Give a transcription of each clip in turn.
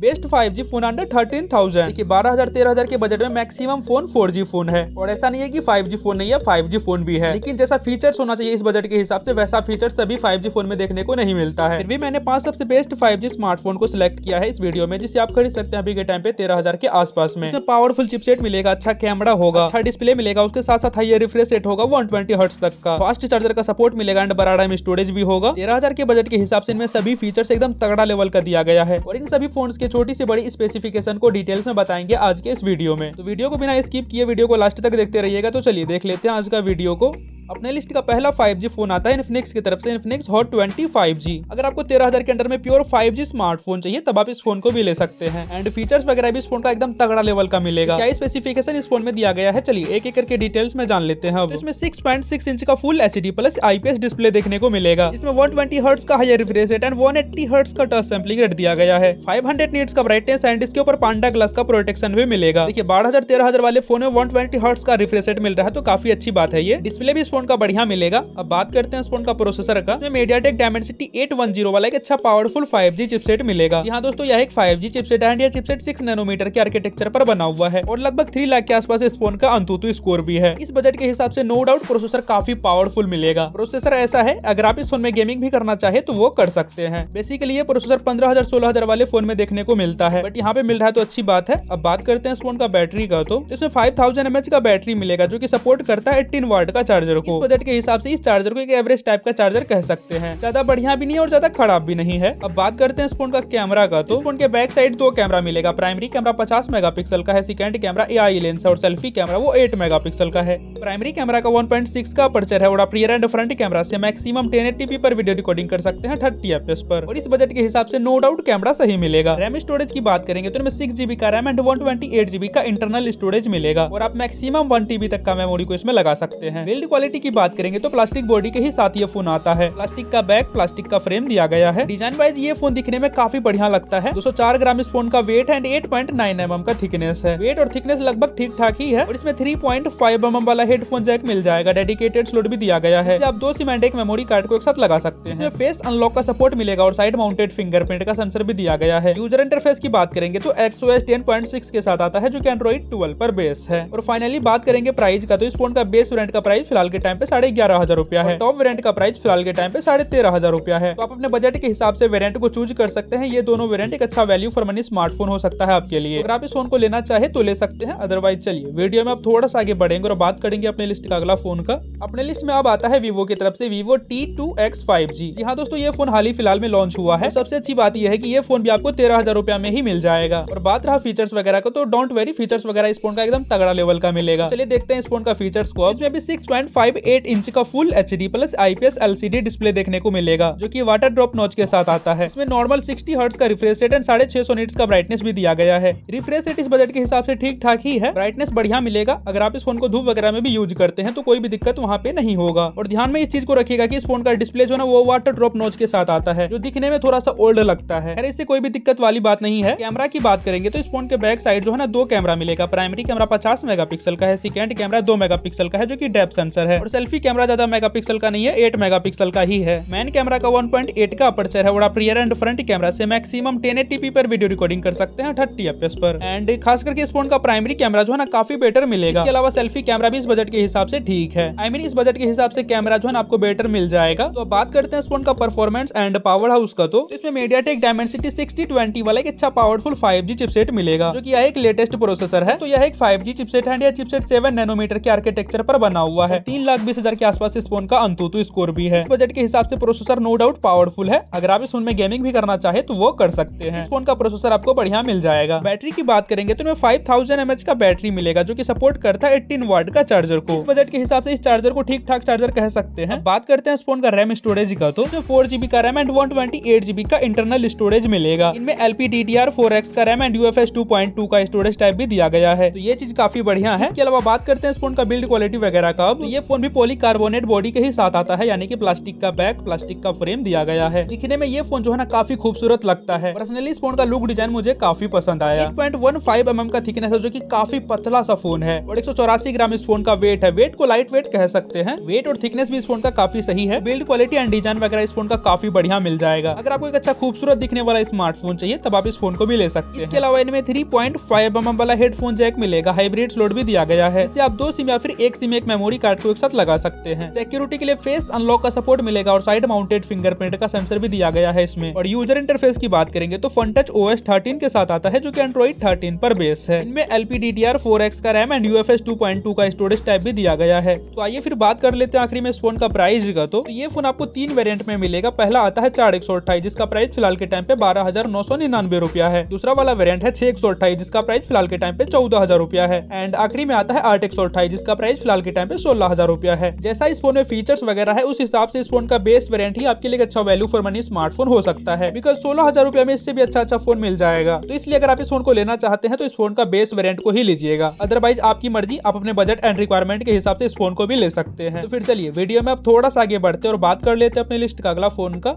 best 5G phone under thirteen thousand देखिए बारह हजार तेरह हजार के बजट में मैक्सिमम फोन 4G फोन है और ऐसा नहीं है कि 5G फोन नहीं है 5G फोन भी है लेकिन जैसा फीचर्स होना चाहिए इस बजट के हिसाब से वैसा फीचर सभी 5G फोन में देखने को नहीं मिलता है फिर भी मैंने पांच सबसे बेस्ट 5G स्मार्टफोन को सिलेक्ट किया है इस वीडियो में जिसे आप खरीद सकते हैं अभी के टाइम पे तेरह हजार के आसपास में इसमें पावरफुल चिपसेट मिलेगा अच्छा कैमरा होगा अच्छा डिस्प्ले मिलेगा उसके साथ साथ हाई रिफ्रेश रेट होगा वन ट्वेंटी तक का फास्ट चार्जर का सपोर्ट मिलेगा एंड बराडा में स्टोरेज भी होगा तेरह के बजट के हिसाब से इनमें सभी फीचर्स एकदम तगड़ा लेवल का दिया गया है और इन सभी फोन के छोटी से बड़ी स्पेसिफिकेशन को डिटेल्स में बताएंगे आज के इस वीडियो में तो वीडियो को बिना स्किप किए वीडियो को लास्ट तक देखते रहिएगा तो चलिए देख लेते हैं आज का वीडियो को अपने लिस्ट का पहला 5G फोन आता है इनफिनिक्स की तरफ से इनफिनिक्स हॉट 25 5G अगर आपको तेरह हजार के अंडर में प्योर 5G स्मार्टफोन चाहिए तब आप इस फोन को भी ले सकते हैं एंड फीचर्स वगैरह भी इस फोन का एकदम तगड़ा लेवल का मिलेगा क्या स्पेसिफिकेशन इस फोन में दिया गया है चलिए एक एक करके डिटेल्स में जान लेते हैं तो इसमें सिक्स पॉइंट सिक्स इंच का full H plus IPS display देखने को मिलेगा इसमें वन ट्वेंटी हर्ट्स का high refresh rate and one eighty hertz का टच सैम्पलिंग रेट दिया गया है फाइव हंड्रेड नीट्स का ब्राइटनेस एंड इसके ऊपर पांडा ग्लास का प्रोटेक्शन भी मिलेगा देखिए बारह हजार हजार वाले फोन में वन ट्वेंटी का रिफ्रेश रेट मिल रहा है तो काफी अच्छी बात है ये डिस्प्ले भी फोन का बढ़िया मिलेगा अब बात करते हैं इस फोन का प्रोसेसर का इसमें मीडियाटेक डायमेंसिटी 810 वाला एक अच्छा पावरफुल 5G चिपसेट मिलेगा यहाँ दोस्तों यह एक 5G चिपसेट है यह चिपसेट 6 नैनोमीटर के आर्किटेक्चर पर बना हुआ है और लगभग 3 लाख के आसपास इस फोन का अंतुतु स्कोर भी है इस बजट के हिसाब से नो डाउट प्रोसेसर काफी पावरफुल मिलेगा प्रोसेसर ऐसा है अगर आप इस फोन में गेमिंग भी करना चाहे तो वो कर सकते हैं बेसिकली ये प्रोसेसर पंद्रह हजार सोलह हजार वाले फोन में देखने को मिलता है बट यहाँ पे मिल रहा है तो अच्छी बात है अब बात करते हैं इस फोन का बैटरी का तो इसमें फाइव थाउजेंड का बैटरी मिलेगा जो की सपोर्ट करता है एट्टीन वाट का चार्जर इस बजट के हिसाब से इस चार्जर को एक एवरेज टाइप का चार्जर कह सकते हैं ज्यादा बढ़िया भी नहीं है और ज्यादा खराब भी नहीं है अब बात करते हैं इस फोन का कैमरा का तो फोन के बैक साइड दो कैमरा मिलेगा प्राइमरी कैमरा पचास मेगा का है सेकेंड कैमरा ए लेंस और सेल्फी कैमरा वो एट मेगा का है प्राइमरी कैमरा का वन का अपर्चर है और आप रियर एंड फ्रंट कैमरा से मैक्सिमम टेन पर वीडियो रिकॉर्डिंग कर सकते हैं थर्टी एफ पर और इस बजट के हिसाब से नो डाउट कैमरा सही मिलेगा रैम स्टोरेज की बात करेंगे तो इनमें सिक्स जीबी का RAM and one twenty eight GB का इंटरनल स्टोरेज मिलेगा और आप मैक्सिमम वन टीबी तक का मेमोरी को इसमें लगा सकते हैं बिल्ड क्वालिटी बॉडी की बात करेंगे तो प्लास्टिक बॉडी के ही साथ ये फोन आता है प्लास्टिक का बैग प्लास्टिक का फ्रेम दिया गया है डिजाइन वाइज ये फोन दिखने में काफी बढ़िया लगता है 204 ग्राम इस फोन का weight and eight point mm का थिकनेस है वेट और थिकनेस लगभग ठीक ठाक ही है और इसमें थ्री पॉइंट mm वाला हेडफोन जैक मिल जाएगा डेडिकेटेड स्लोट भी दिया गया है आप दो सिम एंड एक मेमोरी कार्ड को एक साथ लगा सकते हैं फेस अनलॉक का सपोर्ट मिलेगा और साइड माउंटेड फिंगरप्रिंट का सेंसर भी दिया गया है यूजर इंटरफेस की बात करेंगे तो एक्सओएस 10.6 के साथ आता है जो की एंड्रॉइड ट्वेल्व पर बेस है और फाइनली बात करेंगे प्राइस का तो इस फोन का बेस रेंट का प्राइस फिलहाल के टाइम पे साढ़े ग्यारह हजार रुपया है टॉप वेरियंट का प्राइस फिलहाल के टाइम पे साढ़े तेरह हजार रुपया है तो आप अपने बजट के हिसाब से वेरियंट को चूज कर सकते हैं ये दोनों वेरियंट एक अच्छा वैल्यू फॉर मनी स्मार्टफोन हो सकता है आपके लिए अगर आप इस फोन को लेना चाहे तो ले सकते हैं अदरवाइज चलिए वीडियो में आप थोड़ा सा आगे बढ़ेंगे और बात करेंगे अपने लिस्ट का अगला फोन का अपने लिस्ट में अब आता है वीवो की तरफ से Vivo T two X five G जी हाँ दोस्तों ये फोन हाल ही फिलहाल में लॉन्च हुआ है सबसे अच्छी बात यह है की ये फोन भी आपको तेरह हजार रुपया में ही मिल जाएगा और बात रहा फीचर्स वगैरह का तो डोंट वेरी फीचर्स वगैरह इस फोन का एकदम तगड़ा लेवल का मिलेगा चलिए देखते हैं इस फोन का फीचर्स को अभी सिक्स पॉइंट फाइव 8 इंच का full H D plus IPS LCD display देखने को मिलेगा जो की वाटर ड्रॉप नॉच के साथ आता है इसमें नॉर्मल सिक्सटी हर्ट्स का रिफ्रेश रेट एंड साढ़े छह सौ का ब्राइटनेस भी दिया गया है रिफ्रेश रेट इस बजट के हिसाब से ठीक ठाक ही है ब्राइटनेस बढ़िया मिलेगा अगर आप इस फोन को धूप वगैरह में भी यूज करते हैं तो कोई भी दिक्कत वहाँ पे नहीं होगा और ध्यान में इस चीज को रखिएगा की इस फोन का डिस्प्ले जो ना वो वाटर ड्रॉप नॉच के साथ आता है जो दिखने में थोड़ा सा ओल्ड लगता है ऐसे कोई भी दिक्कत वाली बात नहीं है कैमरा की बात करेंगे तो इस फोन के बैक साइड जो है ना दो कैमरा मिलेगा प्राइमरी कैमरा पचास पिक्सल का है सेकेंड कैमरा दो पिक्सल का है जो की डेप सेंसर है है और सेल्फी कैमरा ज्यादा मेगापिक्सल का नहीं है एट पिक्सल का ही है मैन कैमरा का एट का अपर्चर है और आप रियर एंड फ्रंट कैमरा से मैक्सिमम टेन पर वीडियो रिकॉर्डिंग कर सकते हैं थर्टी एफ पर एंड खास करके इस फोन का प्राइमरी कैमरा जो है ना काफी बेटर मिलेगा इसके अलावा सेल्फी कैमरा भी इस बजट के हिसाब से ठीक है आई I मीन mean, इस बजट के हिसाब से कैमरा जो है ना आपको बेटर मिल जाएगा तो बात करते हैं इस फोन का परफॉर्मेंस एंड पावर हाउस का तो इसमें MediaTek Dimensity sixty twenty वाला एक अच्छा पावरफुल फाइव जी चिपसेट मिलेगा जो की यह एक लेटेस्ट प्रोसेसर है तो यह एक फाइव जी चिपसेट है चिपसेट सेवन नैनोमीटर के आर्किटेक्चर पर बना हुआ है तीन लाख बीस हजार के आसपास इस फोन का अंतुतु स्कोर भी है बजट के हिसाब से प्रोसेसर नो डाउट पावरफुल है अगर आप इस फोन में गेमिंग भी करना चाहे तो वो कर सकते हैं फोन का प्रोसेसर आपको बढ़िया मिल जाएगा बैटरी की बात करेंगे तो इनमें फाइव थाउजेंड का बैटरी मिलेगा जो की सपोर्ट करता है एट्टीन वाट का चार्जर को बजट के हिसाब से इस चार्जर को ठीक ठाक चार्जर कह सकते हैं बात करते हैं इस फोन का रैम स्टोरेज का तो फोर जीबी का रैम एंड वन ट्वेंटी का इंटरनल स्टोरेज मिलेगा इनमें L P D D R four X का RAM and U F S two point two का स्टोरेज टाइप भी दिया गया है तो ये चीज काफी बढ़िया है इसके अलावा बात करते हैं इस फोन का बिल्ड क्वालिटी वगैरह का तो ये फोन फोन भी पॉलीकार्बोनेट बॉडी के ही साथ आता है यानी कि प्लास्टिक का बैक प्लास्टिक का फ्रेम दिया गया है दिखने में ये फोन जो है ना काफी खूबसूरत लगता है पर्सनली इस फोन का लुक डिजाइन मुझे काफी पसंद आया पॉइंट वन फाइव एम का थिकनेस है जो की काफी पतला सा फोन है और एक ग्राम इस फोन का वेट है वेट को लाइट वेट कह सकते हैं वेट और थिकनेस भी इस फोन का काफी सही है बिल्ड क्वालिटी एंड डिजाइन वगैरह इस फोन का काफी बढ़िया मिल जाएगा अगर आपको एक अच्छा खूबसूरत दिखने वाला स्मार्टफोन चाहिए तब आप इस फोन को भी ले सकते हैं इसके अलावा इनमें थ्री पॉइंट फाइव एम वाला हेडफोन जैक मिलेगा हाइब्रिड स्लोड भी दिया गया है इसे आप दो सिम या फिर एक सिम एक मेमोरी कार्ड को एक मकसद लगा सकते हैं सिक्योरिटी के लिए फेस अनलॉक का सपोर्ट मिलेगा और साइड माउंटेड फिंगरप्रिंट का सेंसर भी दिया गया है इसमें और यूजर इंटरफेस की बात करेंगे तो फन टच ओ एस के साथ आता है जो की एंड्रॉइड थर्टीन पर बेस है इनमें एल पी डी का रैम एंड यू एफ का स्टोरेज टाइप भी दिया गया है तो आइए फिर बात कर लेते हैं आखिरी में इस फोन का प्राइस का तो, तो ये फोन आपको तीन वेरियंट में मिलेगा पहला आता है चार एक सौ जिसका प्राइस फिलहाल के टाइम पे बारह हजार नौ सौ निन्यानवे रुपया है दूसरा वाला वेरिएंट है छह सौ अट्ठाईस जिसका प्राइस फिलहाल के टाइम पे चौदह हजार रुपया है एंड आखिरी में आता है आठ एक सौ अट्ठाईस जिसका प्राइस फिलहाल के टाइम पे सोलह हजार रुपया है जैसा इस फोन में फीचर्स वगैरह है उस हिसाब से इस फोन का बेस वेरियंट ही आपके लिए अच्छा वैल्यू फॉर मनी स्मार्टफोन हो सकता है बिकॉज सोलह हजार रुपया में इससे भी अच्छा अच्छा फोन मिल जाएगा तो इसलिए अगर आप इस फोन को लेना चाहते हैं तो इस फोन का बेस वेरियंट को ही लीजिएगा अदरवाइज आपकी मर्जी आप अपने बजट एंड रिक्वायरमेंट के हिसाब से इस फोन को भी ले सकते हैं तो फिर चलिए वीडियो में आप थोड़ा सा आगे बढ़ते और बात कर लेते हैं अपने लिस्ट का अगला फोन का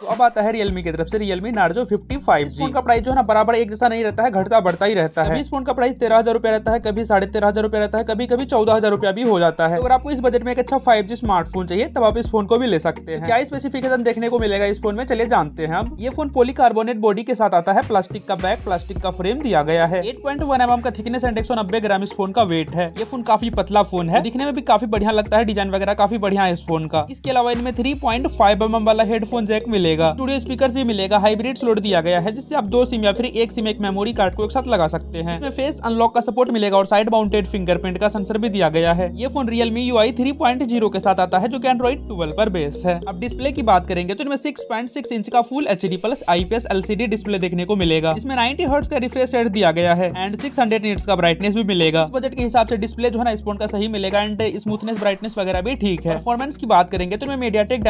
तो अब आता है रियलमी की तरफ से Realme Narzo fifty five G का प्राइस जो है ना बराबर एक जैसा नहीं रहता है घटता बढ़ता ही रहता है इस फोन का प्राइस तेरह हजार रुपया रहता है कभी साढ़े तेरह हजार रुपया रहता है कभी कभी चौदह हजार रुपया भी हो जाता है तो अगर आपको इस बजट में एक अच्छा फाइव जी स्मार्टफोन चाहिए तब आप इस फोन को भी ले सकते हैं क्या स्पेसिफिकेशन देखने को मिलेगा इस फोन में चलिए जानते हैं हम ये फोन पोलीकार्बोनेट बॉडी के साथ आता है प्लास्टिक का बैक प्लास्टिक का फ्रेम दिया गया है एट पॉइंट वन एम का थिकनेस एंड एक सौ नब्बे ग्राम इस फोन का वेट है ये फोन काफी पतला फोन है दिखने में भी काफी बढ़िया लगता है डिजाइन वगैरह काफी बढ़िया है इस फोन का इसके अलावा इनमें थ्री पॉइंट फाइव एम वाला हेडफोन जैक मिले मिलेगा स्टूडियो स्पीकर भी मिलेगा हाइब्रिड स्लोड दिया गया है जिससे आप दो सिम या फिर एक सिम एक मेमोरी कार्ड को एक साथ लगा सकते हैं इसमें फेस अनलॉक का सपोर्ट मिलेगा और साइड बाउंडेड फिंगरप्रिंट का सेंसर भी दिया गया है ये phone Realme U I three point zero के साथ आता है जो की एंड्रॉइड ट्वेल्व पर बेस है अब डिस्प्ले की बात करेंगे तो इनमें सिक्स पॉइंट सिक्स इंच का full H D plus I P S L C D display देखने को मिलेगा इसमें नाइनटी हर्ट्स का रिफ्रेश रेट दिया गया है एंड सिक्स हंड्रेड नीट्स का ब्राइटनेस भी मिलेगा इस बजट के हिसाब से डिस्प्ले जो है ना इस फोन का सही मिलेगा एंड स्मूथनेस ब्राइटनेस वगैरह भी ठीक है परफॉर्मेंस की बात करेंगे तो इनमें MediaTek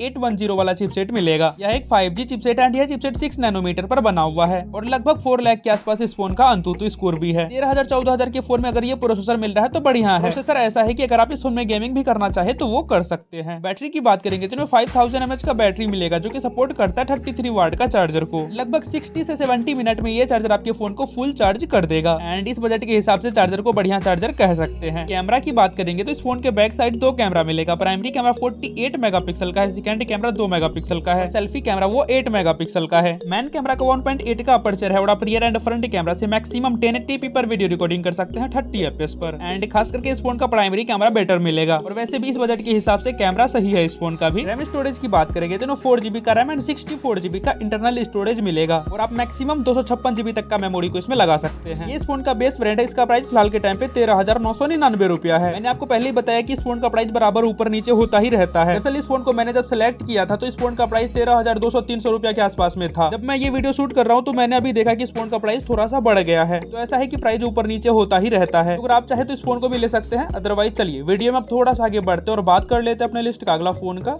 eight one zero वाला चिपसेट मिलेगा जाएगा यह एक 5G चिपसेट एंड यह चिपसेट 6 नैनोमीटर पर बना हुआ है और लगभग 4 लाख के आसपास इस फोन का अंतुतु स्कोर भी है तेरह हजार चौदह हजार के फोन में अगर ये प्रोसेसर मिल रहा है तो बढ़िया है प्रोसेसर ऐसा है की अगर आप इस फोन में गेमिंग भी करना चाहे तो वो कर सकते हैं बैटरी की बात करेंगे तो इनमें फाइव थाउजेंड का बैटरी मिलेगा जो की सपोर्ट करता है थर्टी थ्री वाट का चार्जर को लगभग सिक्सटी से सेवेंटी मिनट में ये चार्जर आपके फोन को फुल चार्ज कर देगा एंड इस बजट के हिसाब से चार्जर को बढ़िया चार्जर कह सकते हैं कैमरा की बात करेंगे तो इस फोन के बैक साइड दो कैमरा मिलेगा प्राइमरी कैमरा 48 मेगापिक्सल का है सेकेंड कैमरा 2 मेगापिक्सल का है सेल्फी कैमरा वो 8 मेगापिक्सल का है मैन कैमरा का 1.8 का अपर्चर है और आप रियर एंड फ्रंट कैमरा से मैक्सिमम 1080p पर वीडियो रिकॉर्डिंग कर सकते हैं 30 एस पर एंड खास करके इस फोन का प्राइमरी कैमरा बेटर मिलेगा और वैसे भी इस बजट के हिसाब से कैमरा सही है इस फोन का भी रैम स्टोरेज की बात करेंगे तो फोर जीबी का RAM and sixty four GB का इंटरनल स्टोरेज मिलेगा और आप मैक्सिमम दो सौ छप्पन जीबी तक का मेमोरी को इसमें लगा सकते हैं इस फोन का बेस ब्रांड है इसका प्राइस फिलहाल के टाइम पे तेरह हजार नौ सौ निन्यानवे रुपया है मैंने आपको पहले ही बताया कि इस फोन का प्राइस बराबर ऊपर नीचे होता ही रहता है दरअसल इस फोन को मैंने जब सिलेक्ट किया था तो इस फोन का प्राइस तेरह हजार दो सौ तीन सौ रुपया के आसपास में था जब मैं ये वीडियो शूट कर रहा हूँ तो मैंने अभी देखा की स्पोन का प्राइस थोड़ा सा बढ़ गया है तो ऐसा है की प्राइस ऊपर नीचे होता ही रहता है अगर आप चाहे तो इस फोन को भी ले सकते हैं अदरवाइज चलिए वीडियो में आप थोड़ा सा आगे बढ़ते और बात कर लेते हैं अपने लिस्ट का अगला फोन का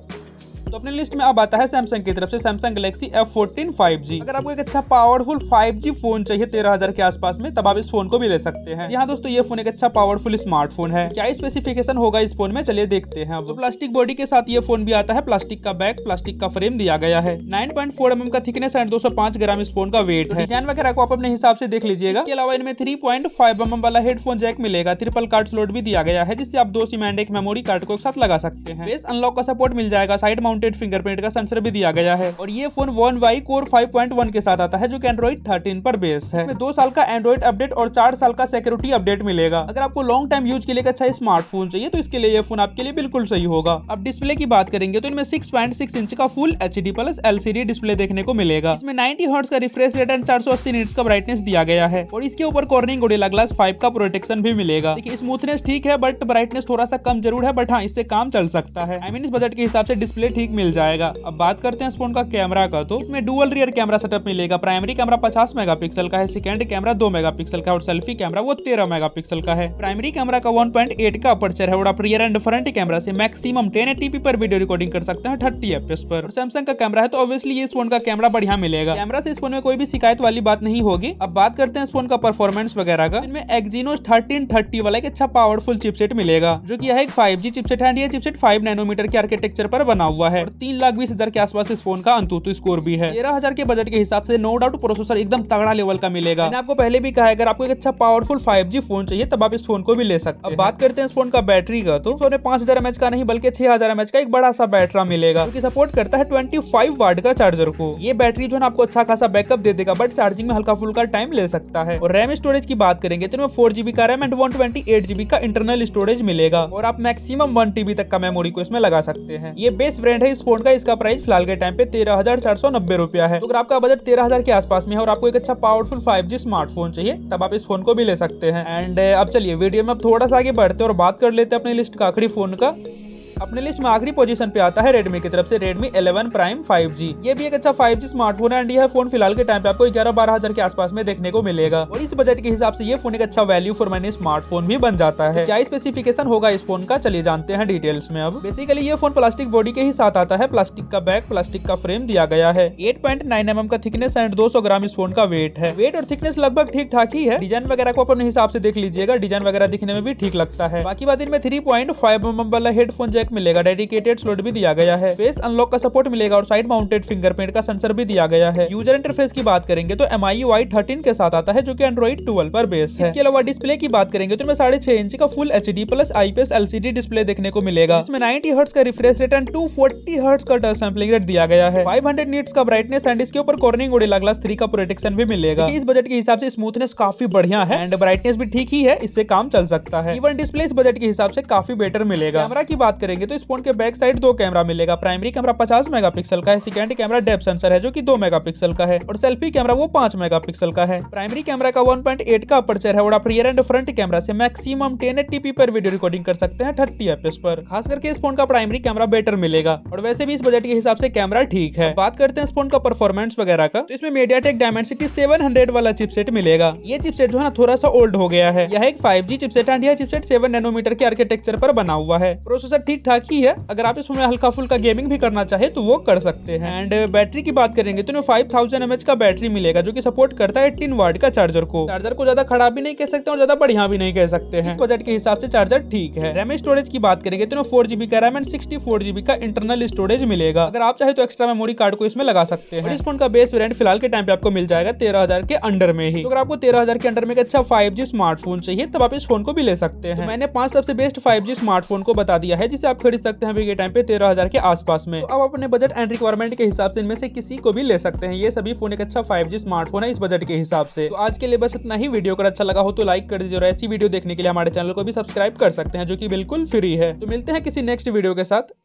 तो अपने लिस्ट में अब आता है सैमसंग की तरफ से सैमसंग गलेक्सी एफ फोर्टीन अगर आपको एक अच्छा पावरफुल फाइव जी फोन चाहिए तेरह हजार के आसपास में तब आप इस फोन को भी ले सकते हैं यहाँ दोस्तों ये फोन एक अच्छा पावरफुल स्मार्टफोन है क्या स्पेसिफिकेशन होगा इस फोन में चलिए देखते हैं तो प्लास्टिक बॉडी के साथ ये फोन भी आता है प्लास्टिक का बैक प्लास्टिक का फ्रेम दिया गया है nine point four M M का थिकनेस एंड दो सौ पांच ग्राम इस फोन का वेट है डिजाइन वगैरह को आप अपने हिसाब से देख लीजिएगा इसके अलावा इनमें three point five M M वाला हेडफोन जैक मिलेगा ट्रिपल कार्ड स्लोट भी दिया गया है जिससे आप दो सीमेंट एक मेमोरी कार्ड को एक साथ लगा सकते हैं अनलॉक का सपोर्ट मिल जाएगा साइड माउंट माउंटेड फिंगरप्रिंट का सेंसर भी दिया गया है और ये phone one Y core five के साथ आता है जो की एंड्रॉइड थर्टीन पर बेस है दो साल का एंड्रॉइड अपडेट और चार साल का सिक्योरिटी अपडेट मिलेगा अगर आपको लॉन्ग टाइम यूज के लिए अच्छा स्मार्टफोन चाहिए तो इसके लिए ये फोन आपके लिए बिल्कुल सही होगा अब डिस्प्ले की बात करेंगे तो इनमें सिक्स इंच का full H D plus LCD display देखने को मिलेगा इसमें 90 हर्ट्स का रिफ्रेश रेट एंड चार सौ अस्सी मिनट का ब्राइटनेस दिया गया है और इसके ऊपर कॉर्निंग गोडेला ग्लास फाइव का प्रोटेक्शन भी मिलेगा स्मूथनेस ठीक है बट ब्राइटनेस थोड़ा सा कम जरूर है बट हाँ इससे काम चल सकता है आई मीन इस बजट के हिसाब से डिस्प्ले ठीक ठीक मिल जाएगा अब बात करते हैं इस फोन का कैमरा का तो इसमें डुअल रियर कैमरा सेटअप मिलेगा प्राइमरी कैमरा 50 मेगापिक्सल का है सेकेंड कैमरा 2 मेगापिक्सल का और सेल्फी कैमरा वो 13 मेगापिक्सल का है प्राइमरी कैमरा का 1.8 का अपर्चर है और आप रियर एंड फ्रंट कैमरा से मैक्सिमम टेन पर वीडियो रिकॉर्डिंग कर सकते हैं थर्टी एफ पर सैमसंग का कैमरा है तो ऑब्वियसली इस फोन का कैमरा बढ़िया मिलेगा कैमरा से इस फोन में कोई भी शिकायत वाली बात नहीं होगी अब बात करते हैं इस फोन का परफॉर्मेंस वगैरह का इनमें एक्जीनो थर्टीन थर्टी वाला एक अच्छा पावरफुल चिपसेट मिलेगा जो की यह एक फाइव चिपसेट है चिपसेट फाइव नैनोमीटर के आर्किटेक्चर पर बना हुआ है है तीन लाख बीस हजार के आसपास इस फोन का अंतुतु स्कोर भी है तेरह हजार के बजट के हिसाब से नो डाउट प्रोसेसर एकदम तगड़ा लेवल का मिलेगा मैंने आपको पहले भी कहा अगर आपको एक अच्छा पावरफुल फाइव फोन चाहिए तब आप इस फोन को भी ले सकते अब बात करते हैं इस फोन का बैटरी का तो सोने पांच हजार का नहीं बल्कि छह हजार का एक बड़ा सा बैटरा मिलेगा जो सपोर्ट करता है ट्वेंटी फाइव का चार्जर को ये बैटरी जो है आपको अच्छा खासा बैकअप दे देगा बट चार्जिंग में हल्का फुल्का टाइम ले सकता है और रैम स्टोरेज की बात करेंगे तो फोर जीबी का RAM and one twenty eight GB का इंटरनल स्टोरेज मिलेगा और आप मैक्सिमम वन टीबी तक का मेमोरी को इसमें लगा सकते हैं ये बेस्ट ब्रांड है है इस फोन का इसका प्राइस फिलहाल के टाइम पे तेरह हजार चार सौ नब्बे रुपया है तो अगर आपका बजट तेरह हजार के आसपास में है और आपको एक अच्छा पावरफुल फाइव जी स्मार्टफोन चाहिए तब आप इस फोन को भी ले सकते हैं एंड अब चलिए वीडियो में अब थोड़ा सा आगे बढ़ते और बात कर लेते हैं अपने लिस्ट का आखिरी फोन का अपने लिस्ट में आखिरी पोजीशन पे आता है रेडमी की तरफ से रेडमी 11 प्राइम 5G ये भी एक अच्छा 5G स्मार्टफोन है एंड यह फोन फिलहाल के टाइम पे आपको ग्यारह बारह हजार के आसपास में देखने को मिलेगा और इस बजट के हिसाब से ये फोन एक अच्छा वैल्यू फॉर मनी स्मार्टफोन भी बन जाता है क्या स्पेसिफिकेशन होगा इस फोन का चलिए जानते हैं डिटेल्स में अब बेसिकली ये फोन प्लास्टिक बॉडी के ही साथ आता है प्लास्टिक का बैक प्लास्टिक का फ्रेम दिया गया है एट पॉइंट नाइन एम का थिकनेस एंड दो सौ ग्राम इस फोन का वेट है वेट और थिकनेस लगभग ठीक ठाक ही है डिजाइन वगैरह को अपने हिसाब से देख लीजिएगा डिजाइन वगैरह दिखने में भी ठीक लगता है बाकी बात इनमें थ्री पॉइंट फाइव एम वाला हेडफोन जैक सपोर्ट मिलेगा डेडिकेटेड स्लोट भी दिया गया है फेस अनलॉक का सपोर्ट मिलेगा और साइड माउंटेड फिंगरप्रिंट का सेंसर भी दिया गया है यूजर इंटरफेस की बात करेंगे तो एम आई वाई थर्टीन के साथ आता है जो की एंड्रॉइड ट्वेल्व पर बेस है इसके अलावा डिस्प्ले की बात करेंगे तो इसमें साढ़े छह इंच का full H D plus C D display देखने को मिलेगा इसमें नाइनटी हर्ट्स का refresh rate and two forty hertz का टच सैम्पलिंग रेट दिया गया है फाइव हंड्रेड नीट्स का ब्राइटनेस एंड इसके ऊपर कॉर्निंग ओडेला ग्लास थ्री का प्रोटेक्शन भी मिलेगा इस बजट के हिसाब से स्मूथनेस काफी बढ़िया है एंड ब्राइटनेस भी ठीक ही है इससे काम चल सकता है इवन डिस्प्ले इस बजट के हिसाब से काफी बेटर मिलेगा कैमरा की बात करेंगे करेंगे तो इस फोन के बैक साइड दो कैमरा मिलेगा प्राइमरी कैमरा पचास मेगापिक्सल का है सेकेंड कैमरा डेप सेंसर है जो की दो मेगापिक्सल का है और सेल्फी कैमरा वो पांच मेगापिक्सल का है प्राइमरी कैमरा का 1.8 का अपर्चर है और आप रियर एंड फ्रंट कैमरा से मैक्सिमम 1080p पर वीडियो रिकॉर्डिंग कर सकते हैं थर्टी एफ पर खास करके इस फोन का प्राइमरी कैमरा बेटर मिलेगा और वैसे भी इस बजट के हिसाब से कैमरा ठीक है बात करते हैं इस फोन का परफॉर्मेंस वगैरह का तो इसमें मीडिया टेक डायमेंसिटी सेवन वाला चिपसेट मिलेगा ये चिपसेट जो है ना थोड़ा सा ओल्ड हो गया है यह एक फाइव जी चिपसेट एंड यह चिपसेट सेवन नैनोमीटर के आर्किटेक्चर पर बना हुआ है प्रोसेसर ठीक ठाक ही है अगर आप इसमें हल्का फुल्का गेमिंग भी करना चाहे तो वो कर सकते हैं एंड बैटरी uh, की बात करेंगे तो फाइव थाउजेंड एम का बैटरी मिलेगा जो कि सपोर्ट करता है टीन वार्ड का चार्जर को चार्जर को ज्यादा खराब भी नहीं कह सकते और ज्यादा बढ़िया भी नहीं कह सकते हैं बजट के हिसाब से चार्जर ठीक है रैम स्टोरेज की बात करेंगे तो फोर जीबी का रैम एंड सिक्सटी का इंटरनल स्टोरेज मिलेगा अगर आप चाहे तो एक्स्ट्रा मेमोरी कार्ड को इसमें लगा सकते हैं इस फोन का बेस वेरियंट फिलहाल के टाइम पे आपको मिल जाएगा तेरह के अंडर में ही तो अगर आपको तेरह के अंडर में अच्छा फाइव स्मार्टफोन चाहिए तब आप इस फोन को भी ले सकते हैं तो मैंने पांच सबसे बेस्ट फाइव स्मार्टफोन को बता दिया है जिसे आप खरीद सकते हैं अभी के टाइम पे तेरह हजार के आसपास में तो अपने बजट एंड रिक्वायरमेंट के हिसाब से इनमें से किसी को भी ले सकते हैं ये सभी फोन एक अच्छा फाइव स्मार्टफोन है इस बजट के हिसाब से तो आज के लिए बस इतना ही वीडियो अगर अच्छा लगा हो तो लाइक कर दीजिए और ऐसी वीडियो देखने के लिए हमारे चैनल को भी सब्सक्राइब कर सकते हैं जो की बिल्कुल फ्री है तो मिलते हैं किसी नेक्स्ट वीडियो के साथ